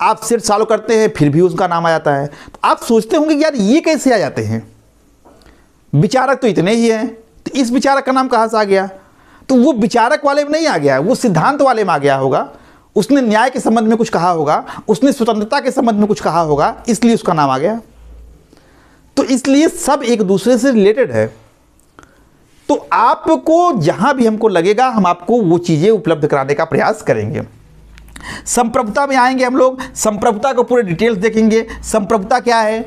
आप सिर्फ सालों करते हैं फिर भी उसका नाम आ जाता है तो आप सोचते होंगे यार ये कैसे आ जाते हैं विचारक तो इतने ही हैं तो इस विचारक का नाम कहाँ से आ गया तो वो विचारक वाले में नहीं आ गया वो सिद्धांत वाले में आ गया होगा उसने न्याय के संबंध में कुछ कहा होगा उसने स्वतंत्रता के संबंध में कुछ कहा होगा इसलिए उसका नाम आ गया तो इसलिए सब एक दूसरे से रिलेटेड है तो आपको जहां भी हमको लगेगा हम आपको वो चीज़ें उपलब्ध कराने का प्रयास करेंगे संप्रभुता में आएंगे हम लोग संप्रभुता को पूरे डिटेल्स देखेंगे संप्रभुता क्या है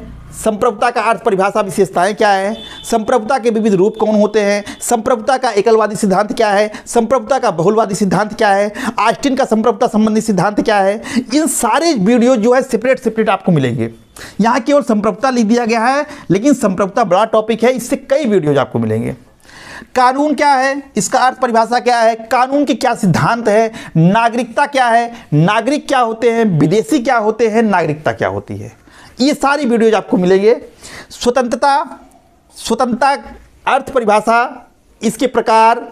संप्रभुता का अर्थ परिभाषा विशेषताएं क्या है संप्रभुता के विविध रूप कौन होते हैं संप्रभुता का एकलवादी सिद्धांत क्या है संप्रभुता का बहुलवादी सिद्धांत क्या है आस्टिन का संप्रभुता संबंधी सिद्धांत क्या है इन सारे वीडियो जो है सेपरेट सेपरेट आपको मिलेंगे यहाँ केवल संप्रभुता लिख दिया गया है लेकिन संप्रभुता बड़ा टॉपिक है इससे कई वीडियोज आपको मिलेंगे कानून क्या है इसका अर्थ परिभाषा क्या है कानून के क्या सिद्धांत है नागरिकता क्या है नागरिक क्या होते हैं विदेशी क्या होते हैं नागरिकता क्या होती है ये सारी वीडियोज आपको मिलेंगे स्वतंत्रता स्वतंत्रता अर्थ परिभाषा इसके प्रकार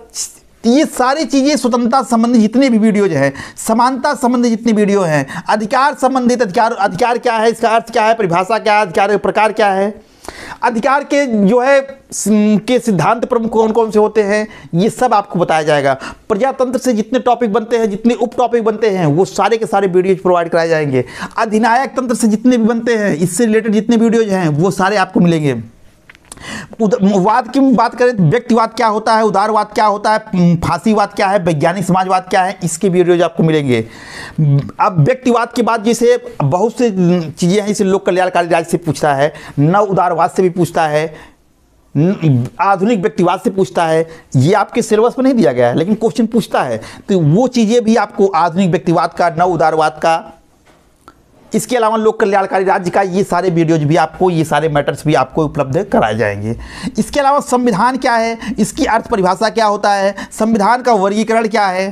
ये सारी चीज़ें स्वतंत्रता संबंधी जितने भी वीडियोज हैं समानता संबंधी जितने वीडियो हैं अधिकार संबंधित अधिकार अधिकार क्या है इसका अर्थ क्या है परिभाषा क्या है अधिकार प्रकार क्या है अधिकार के जो है के सिद्धांत प्रमुख कौन कौन से होते हैं ये सब आपको बताया जाएगा प्रजातंत्र से जितने टॉपिक बनते हैं जितने उप टॉपिक बनते हैं वो सारे के सारे वीडियोज प्रोवाइड कराए जाएंगे अधिनायक तंत्र से जितने भी बनते हैं इससे रिलेटेड जितने वीडियोज हैं वो सारे आपको मिलेंगे वाद की बात करें तो व्यक्तिवाद क्या होता है उदारवाद क्या होता है फांसीवाद क्या है वैज्ञानिक समाजवाद क्या है इसके वीडियोज आपको मिलेंगे अब व्यक्तिवाद के बाद जैसे बहुत से चीज़ें हैं जैसे लोक कल्याणकारी राज्य से पूछता है नव उदारवाद से भी पूछता है आधुनिक व्यक्तिवाद से पूछता है ये आपके सिलेबस में नहीं दिया गया है लेकिन क्वेश्चन पूछता है तो वो चीज़ें भी आपको आधुनिक व्यक्तिवाद का नव उदारवाद का इसके अलावा लोक कल्याणकारी राज्य का ये सारे वीडियोज भी आपको ये सारे मैटर्स भी आपको उपलब्ध कराए जाएंगे इसके अलावा संविधान क्या है इसकी अर्थ परिभाषा क्या होता है संविधान का वर्गीकरण क्या है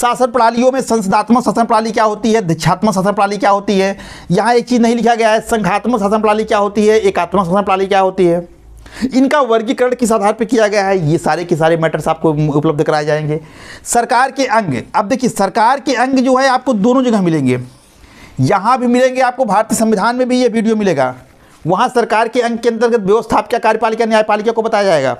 शासन प्रणालियों में संसदात्मक शासन प्रणाली क्या होती है दीक्षात्मक शासन प्रणाली क्या होती है यहाँ एक चीज़ नहीं लिखा गया है संघात्मक शासन प्रणाली क्या होती है एकात्मक शासन प्रणाली क्या होती है इनका वर्गीकरण किस आधार पर किया गया है ये सारे के सारे मैटर्स आपको उपलब्ध कराए जाएंगे सरकार के अंग अब देखिए सरकार के अंग जो है आपको दोनों जगह मिलेंगे यहाँ भी मिलेंगे आपको भारतीय संविधान में भी ये वीडियो मिलेगा वहाँ सरकार के अंग के अंतर्गत व्यवस्थापिका कार्यपालिका न्यायपालिका को बताया जाएगा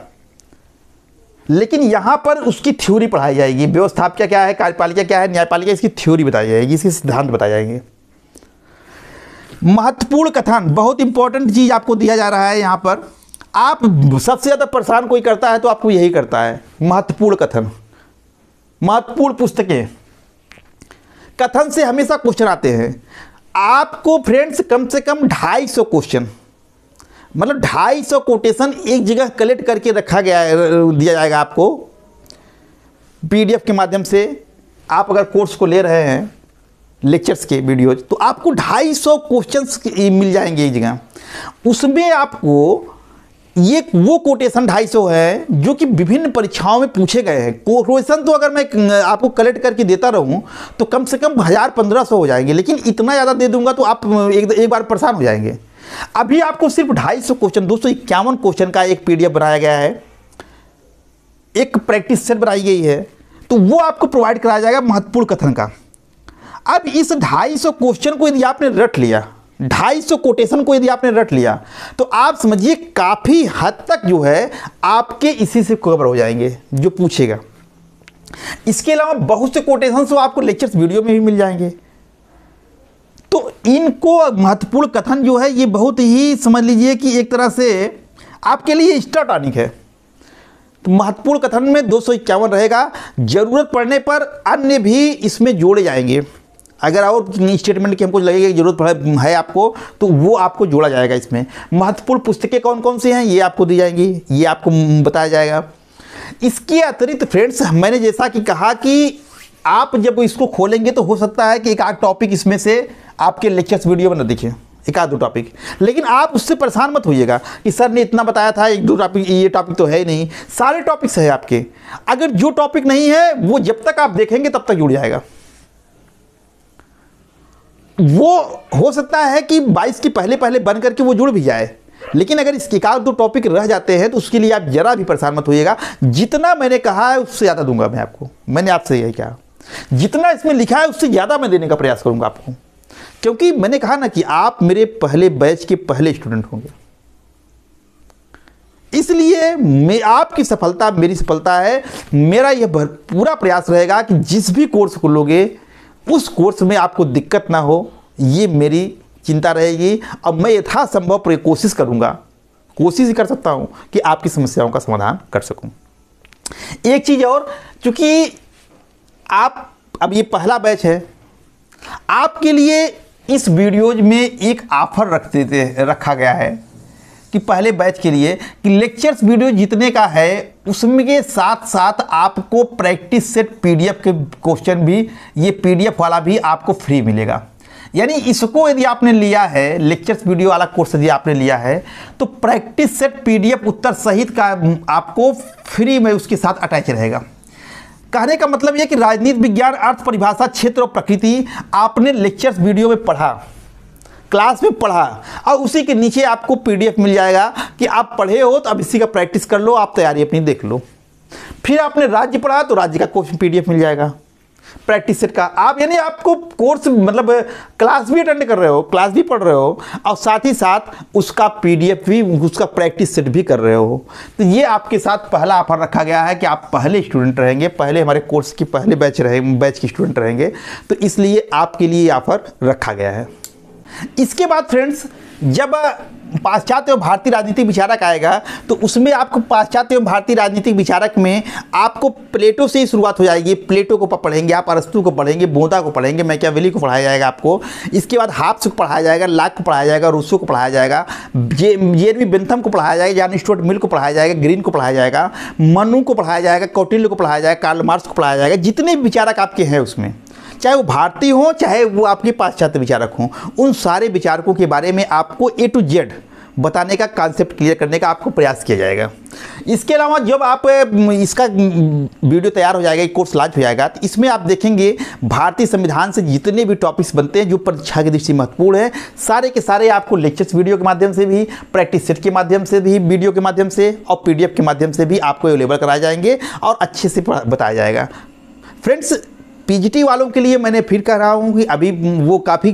लेकिन यहाँ पर उसकी थ्योरी पढ़ाई जाएगी व्यवस्थापिका क्या है कार्यपालिका क्या है न्यायपालिका इसकी थ्योरी बताई जाएगी इसके सिद्धांत बताए जाएंगे महत्वपूर्ण कथन बहुत इंपॉर्टेंट चीज़ आपको दिया जा रहा है यहाँ पर आप सबसे ज़्यादा परेशान कोई करता है तो आपको यही करता है महत्वपूर्ण कथन महत्वपूर्ण पुस्तकें कथन से हमेशा क्वेश्चन आते हैं आपको फ्रेंड्स कम से कम ढाई सौ क्वेश्चन मतलब ढाई सौ कोटेशन एक जगह कलेक्ट करके रखा गया दिया जाएगा आपको पीडीएफ के माध्यम से आप अगर कोर्स को ले रहे हैं लेक्चर्स के वीडियोज तो आपको ढाई सौ क्वेश्चन मिल जाएंगे एक जगह उसमें आपको ये वो कोटेशन ढाई सौ है जो कि विभिन्न परीक्षाओं में पूछे गए हैं कोटेशन तो अगर मैं आपको कलेक्ट करके देता रहूं तो कम से कम हज़ार पंद्रह सौ हो जाएंगे लेकिन इतना ज़्यादा दे दूंगा तो आप एक, एक बार परेशान हो जाएंगे अभी आपको सिर्फ ढाई सौ क्वेश्चन दो सौ इक्यावन क्वेश्चन का एक एफ बनाया गया है एक प्रैक्टिस सेट बनाई गई है तो वो आपको प्रोवाइड कराया जाएगा महत्वपूर्ण कथन का अब इस ढाई सौ क्वेश्चन को यदि आपने रट लिया ढाई सौ कोटेशन को यदि आपने रट लिया तो आप समझिए काफ़ी हद तक जो है आपके इसी से कवर हो जाएंगे जो पूछेगा इसके अलावा बहुत से कोटेशन तो आपको लेक्चर्स वीडियो में भी मिल जाएंगे तो इनको महत्वपूर्ण कथन जो है ये बहुत ही समझ लीजिए कि एक तरह से आपके लिए स्टार्टानिक है तो महत्वपूर्ण कथन में दो रहेगा ज़रूरत पड़ने पर अन्य भी इसमें जोड़े जाएंगे अगर और स्टेटमेंट की हमको लगेगा कि जरूरत पड़े है आपको तो वो आपको जोड़ा जाएगा इसमें महत्वपूर्ण पुस्तकें कौन कौन सी हैं ये आपको दी जाएंगी ये आपको बताया जाएगा इसके अतिरिक्त फ्रेंड्स मैंने जैसा कि कहा कि आप जब इसको खोलेंगे तो हो सकता है कि एक आध टॉपिक इसमें से आपके लेक्चर्स वीडियो में न दिखें एक आध दो टॉपिक लेकिन आप उससे परेशान मत होइएगा कि सर ने इतना बताया था एक दो टॉपिक ये टॉपिक तो है ही नहीं सारे टॉपिक्स हैं आपके अगर जो टॉपिक नहीं है वो जब तक आप देखेंगे तब तक जुड़ जाएगा वो हो सकता है कि 22 की पहले पहले बन करके वो जुड़ भी जाए लेकिन अगर इसके कार दो टॉपिक रह जाते हैं तो उसके लिए आप जरा भी परेशान मत होइएगा जितना मैंने कहा है उससे ज़्यादा दूंगा मैं आपको मैंने आपसे यही कहा जितना इसमें लिखा है उससे ज़्यादा मैं देने का प्रयास करूँगा आपको क्योंकि मैंने कहा ना कि आप मेरे पहले बैच के पहले स्टूडेंट होंगे इसलिए मैं आपकी सफलता मेरी सफलता है मेरा यह पूरा प्रयास रहेगा कि जिस भी कोर्स को लोगे उस कोर्स में आपको दिक्कत ना हो ये मेरी चिंता रहेगी अब मैं यथासंभव पूरी कोशिश करूँगा कोशिश कर सकता हूँ कि आपकी समस्याओं का समाधान कर सकूँ एक चीज़ और चूँकि आप अब ये पहला बैच है आपके लिए इस वीडियोज में एक ऑफर रख देते रखा गया है कि पहले बैच के लिए कि लेक्चर्स वीडियो जितने का है उसमें के साथ साथ आपको प्रैक्टिस सेट पीडीएफ के क्वेश्चन भी ये पीडीएफ वाला भी आपको फ्री मिलेगा यानी इसको यदि आपने लिया है लेक्चर्स वीडियो वाला कोर्स यदि आपने लिया है तो प्रैक्टिस सेट पीडीएफ उत्तर सहित का आपको फ्री में उसके साथ अटैच रहेगा कहने का मतलब यह कि राजनीति विज्ञान अर्थ परिभाषा क्षेत्र और प्रकृति आपने लेक्चर्स वीडियो में पढ़ा क्लास में पढ़ा और उसी के नीचे आपको पीडीएफ मिल जाएगा कि आप पढ़े हो तो अब इसी का प्रैक्टिस कर लो आप तैयारी अपनी देख लो फिर आपने राज्य पढ़ा तो राज्य का क्वेश्चन पीडीएफ मिल जाएगा प्रैक्टिस सेट का आप यानी आपको कोर्स मतलब क्लास भी अटेंड कर रहे हो क्लास भी पढ़ रहे हो और साथ ही साथ उसका पीडीएफ भी उसका प्रैक्टिस सेट भी कर रहे हो तो ये आपके साथ पहला ऑफर रखा गया है कि आप पहले स्टूडेंट रहेंगे पहले हमारे कोर्स की पहले बैच रहे बैच के स्टूडेंट रहेंगे तो इसलिए आपके लिए ऑफर रखा गया है इसके बाद फ्रेंड्स जब पाश्चात्य एवं भारतीय राजनीतिक विचारक आएगा तो उसमें आपको पाश्चात्य एवं भारतीय राजनीतिक विचारक में आपको प्लेटो से ही शुरुआत हो जाएगी प्लेटो को पढ़ेंगे आप अरस्तु को पढ़ेंगे बोंदा को पढ़ेंगे मैकियावेली को पढ़ाया जाएगा आपको इसके बाद हाप्स को पढ़ाया जाएगा लाक को पढ़ाया जाएगा रूसो को पढ़ाया जाएगा जे जेरवी बेंथम को पढ़ाया जाएगा जान स्टोर्ट मिल को पढ़ाया जाएगा ग्रीन को पढ़ाया जाएगा मनु को पढ़ाया जाएगा कौटिल्य को पढ़ाया जाएगा कार्ल मार्क्स को पढ़ाया जाएगा जितने विचारक आपके हैं उसमें चाहे वो भारतीय हों चाहे वो आपके पाश्चात्य विचारक हों उन सारे विचारकों के बारे में आपको ए टू जेड बताने का कॉन्सेप्ट क्लियर करने का आपको प्रयास किया जाएगा इसके अलावा जब आप इसका वीडियो तैयार हो जाएगा कोर्स लॉन्च हो जाएगा तो इसमें आप देखेंगे भारतीय संविधान से जितने भी टॉपिक्स बनते हैं जो परीक्षा की दृष्टि महत्वपूर्ण है सारे के सारे आपको लेक्चर्स वीडियो के माध्यम से भी प्रैक्टिस सेट के माध्यम से भी वीडियो के माध्यम से और पी के माध्यम से भी आपको अवेलेबल कराए जाएंगे और अच्छे से बताया जाएगा फ्रेंड्स पीजीटी वालों के लिए मैंने फिर कह रहा हूँ कि अभी वो काफ़ी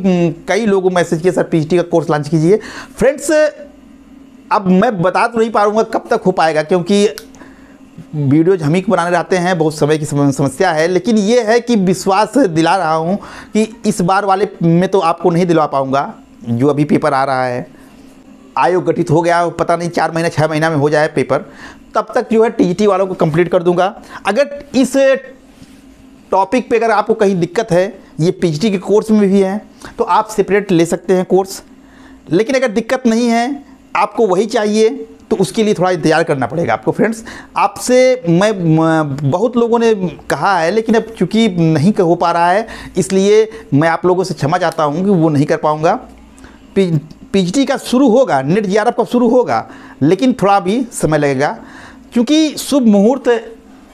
कई लोगों मैसेज किए सर पीजीटी का कोर्स लॉन्च कीजिए फ्रेंड्स अब मैं बता तो नहीं रूँगा कब तक हो पाएगा क्योंकि वीडियो हम बनाने रहते हैं बहुत समय की समस्या है लेकिन ये है कि विश्वास दिला रहा हूँ कि इस बार वाले में तो आपको नहीं दिलवा पाऊँगा जो अभी पेपर आ रहा है आयोग गठित हो गया पता नहीं चार महीना छः महीना में हो जाए पेपर तब तक जो है टी वालों को कंप्लीट कर दूंगा अगर इस टॉपिक पे अगर आपको कहीं दिक्कत है ये पीएचडी के कोर्स में भी है तो आप सेपरेट ले सकते हैं कोर्स लेकिन अगर दिक्कत नहीं है आपको वही चाहिए तो उसके लिए थोड़ा इंतज़ार करना पड़ेगा आपको फ्रेंड्स आपसे मैं बहुत लोगों ने कहा है लेकिन अब चूंकि नहीं हो पा रहा है इसलिए मैं आप लोगों से क्षमा चाहता हूँ कि वो नहीं कर पाऊँगा पीएचडी का शुरू होगा नेट जी e का शुरू होगा लेकिन थोड़ा भी समय लगेगा क्योंकि शुभ मुहूर्त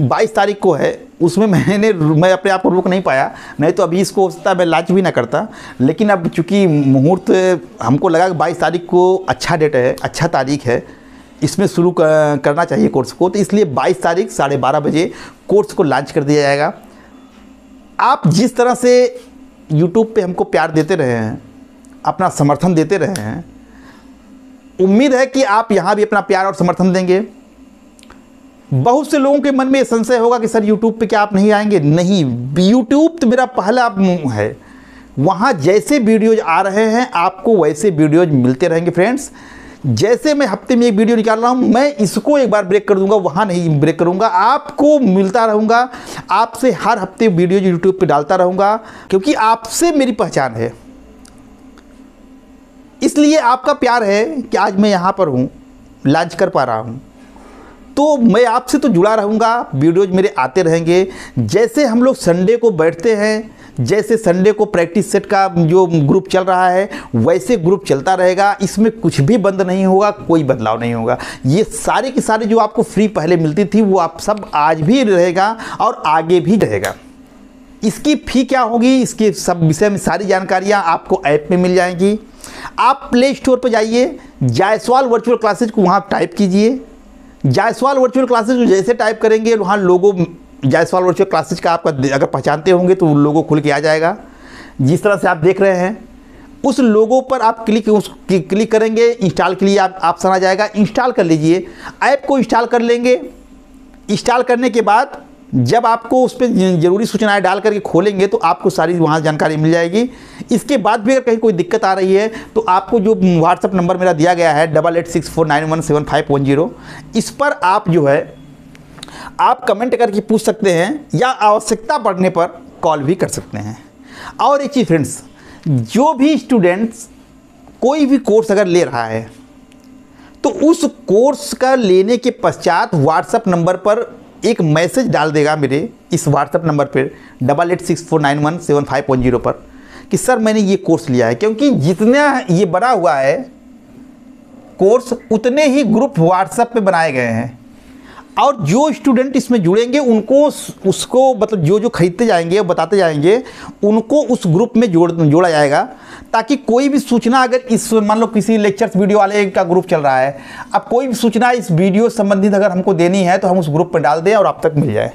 बाईस तारीख को है उसमें मैंने मैं अपने आप को रोक नहीं पाया नहीं तो अभी इसको हो सकता मैं लाच भी ना करता लेकिन अब चूँकि मुहूर्त हमको लगा कि बाईस तारीख को अच्छा डेट है अच्छा तारीख है इसमें शुरू कर, करना चाहिए कोर्स को तो इसलिए बाईस तारीख साढ़े बारह बजे कोर्स को लॉन्च कर दिया जाएगा आप जिस तरह से यूट्यूब पर हमको प्यार देते रहे हैं अपना समर्थन देते रहे हैं उम्मीद है कि आप यहाँ भी अपना प्यार और समर्थन देंगे बहुत से लोगों के मन में संशय होगा कि सर यूट्यूब पे क्या आप नहीं आएंगे नहीं यूट्यूब तो मेरा पहला है वहाँ जैसे वीडियोज आ रहे हैं आपको वैसे वीडियोज मिलते रहेंगे फ्रेंड्स जैसे मैं हफ्ते में एक वीडियो निकाल रहा हूं मैं इसको एक बार ब्रेक कर दूंगा वहां नहीं ब्रेक करूंगा आपको मिलता रहूंगा आपसे हर हफ्ते वीडियो यूट्यूब पे डालता रहूंगा क्योंकि आपसे मेरी पहचान है इसलिए आपका प्यार है कि आज मैं यहां पर हूँ लॉन्च कर पा रहा हूँ तो मैं आपसे तो जुड़ा रहूँगा वीडियोज मेरे आते रहेंगे जैसे हम लोग संडे को बैठते हैं जैसे संडे को प्रैक्टिस सेट का जो ग्रुप चल रहा है वैसे ग्रुप चलता रहेगा इसमें कुछ भी बंद नहीं होगा कोई बदलाव नहीं होगा ये सारे के सारे जो आपको फ्री पहले मिलती थी वो आप सब आज भी रहेगा और आगे भी रहेगा इसकी फ़ी क्या होगी इसके सब विषय में सारी जानकारियाँ आपको ऐप में मिल जाएंगी आप प्ले स्टोर पर जाइए जायसवाल वर्चुअल क्लासेज को वहाँ टाइप कीजिए जायसवाल वर्चुअल क्लासेज जैसे टाइप करेंगे वहाँ लोगों जायसवाल वर्चुअल क्लासेज का आपका अगर पहचानते होंगे तो उन लोगों खुल के आ जाएगा जिस तरह से आप देख रहे हैं उस लोगों पर आप क्लिक उस क्लिक करेंगे इंस्टॉल के लिए आप ऑप्शन आ जाएगा इंस्टॉल कर लीजिए ऐप को इंस्टॉल कर लेंगे इंस्टॉल करने के बाद जब आपको उस पर ज़रूरी सूचनाएं डाल करके खोलेंगे तो आपको सारी वहाँ जानकारी मिल जाएगी इसके बाद भी अगर कहीं कोई दिक्कत आ रही है तो आपको जो व्हाट्सअप नंबर मेरा दिया गया है double eight six four nine one seven five one zero इस पर आप जो है आप कमेंट करके पूछ सकते हैं या आवश्यकता पड़ने पर कॉल भी कर सकते हैं और एक चीज़ फ्रेंड्स जो भी स्टूडेंट्स कोई भी कोर्स अगर ले रहा है तो उस कोर्स का लेने के पश्चात व्हाट्सएप नंबर पर एक मैसेज डाल देगा मेरे इस व्हाट्सएप नंबर पर double eight six four nine one seven five point zero पर कि सर मैंने ये कोर्स लिया है क्योंकि जितना ये बड़ा हुआ है कोर्स उतने ही ग्रुप व्हाट्सएप पे बनाए गए हैं और जो स्टूडेंट इसमें जुड़ेंगे उनको उसको मतलब जो जो खरीदते जाएंगे बताते जाएंगे उनको उस ग्रुप में जोड़ जोड़ा जाएगा ताकि कोई भी सूचना अगर इस मान लो किसी लेक्चर्स वीडियो वाले का ग्रुप चल रहा है अब कोई भी सूचना इस वीडियो संबंधित अगर हमको देनी है तो हम उस ग्रुप पर डाल दें और आप तक मिल जाए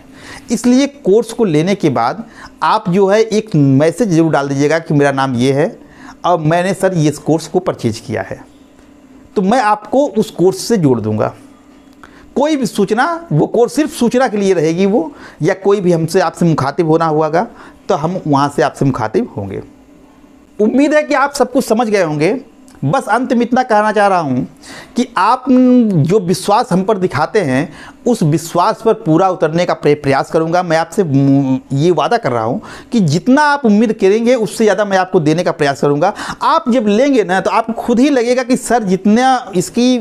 इसलिए कोर्स को लेने के बाद आप जो है एक मैसेज ज़रूर डाल दीजिएगा कि मेरा नाम ये है और मैंने सर इस कोर्स को परचेज किया है तो मैं आपको उस कोर्स से जोड़ दूँगा कोई भी सूचना वो कोर्स सिर्फ सूचना के लिए रहेगी वो या कोई भी हमसे आपसे मुखातिब होना हुआगा तो हम वहाँ से आपसे मुखातिब होंगे उम्मीद है कि आप सब कुछ समझ गए होंगे बस अंत में इतना कहना चाह रहा हूँ कि आप जो विश्वास हम पर दिखाते हैं उस विश्वास पर पूरा उतरने का प्रयास करूँगा मैं आपसे ये वादा कर रहा हूँ कि जितना आप उम्मीद करेंगे उससे ज़्यादा मैं आपको देने का प्रयास करूँगा आप जब लेंगे ना तो आपको खुद ही लगेगा कि सर जितना इसकी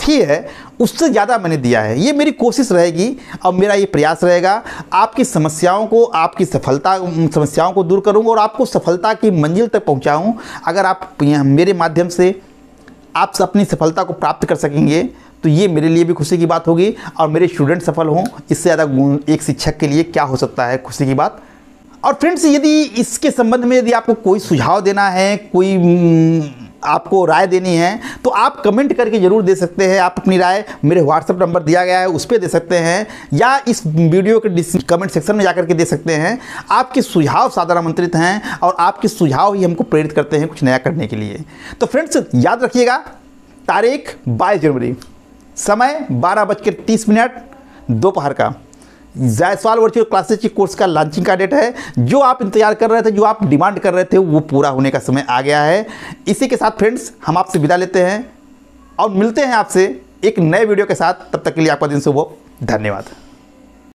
फी है उससे ज़्यादा मैंने दिया है ये मेरी कोशिश रहेगी और मेरा ये प्रयास रहेगा आपकी समस्याओं को आपकी सफलता समस्याओं को दूर करूँगा और आपको सफलता की मंजिल तक पहुँचाऊँ अगर आप मेरे माध्यम से आप अपनी सफलता को प्राप्त कर सकेंगे तो ये मेरे लिए भी खुशी की बात होगी और मेरे स्टूडेंट सफल हों इससे ज़्यादा एक शिक्षक के लिए क्या हो सकता है खुशी की बात और फ्रेंड्स यदि इसके संबंध में यदि आपको कोई सुझाव देना है कोई हम्म, आपको राय देनी है तो आप कमेंट करके ज़रूर दे सकते हैं आप अपनी राय मेरे व्हाट्सएप नंबर दिया गया है उस पर दे सकते हैं या इस वीडियो के कमेंट सेक्शन में जाकर के दे सकते हैं आपके सुझाव सादर आमंत्रित हैं और आपके सुझाव ही हमको प्रेरित करते हैं कुछ नया करने के लिए तो फ्रेंड्स याद रखिएगा तारीख बाईस जनवरी समय बारह बजकर तीस मिनट दोपहर का जायसवाल वर्चुअल क्लासेस की कोर्स का लॉन्चिंग का डेट है जो आप इंतजार कर रहे थे जो आप डिमांड कर रहे थे वो पूरा होने का समय आ गया है इसी के साथ फ्रेंड्स हम आपसे विदा लेते हैं और मिलते हैं आपसे एक नए वीडियो के साथ तब तक के लिए आपका दिन सुबह धन्यवाद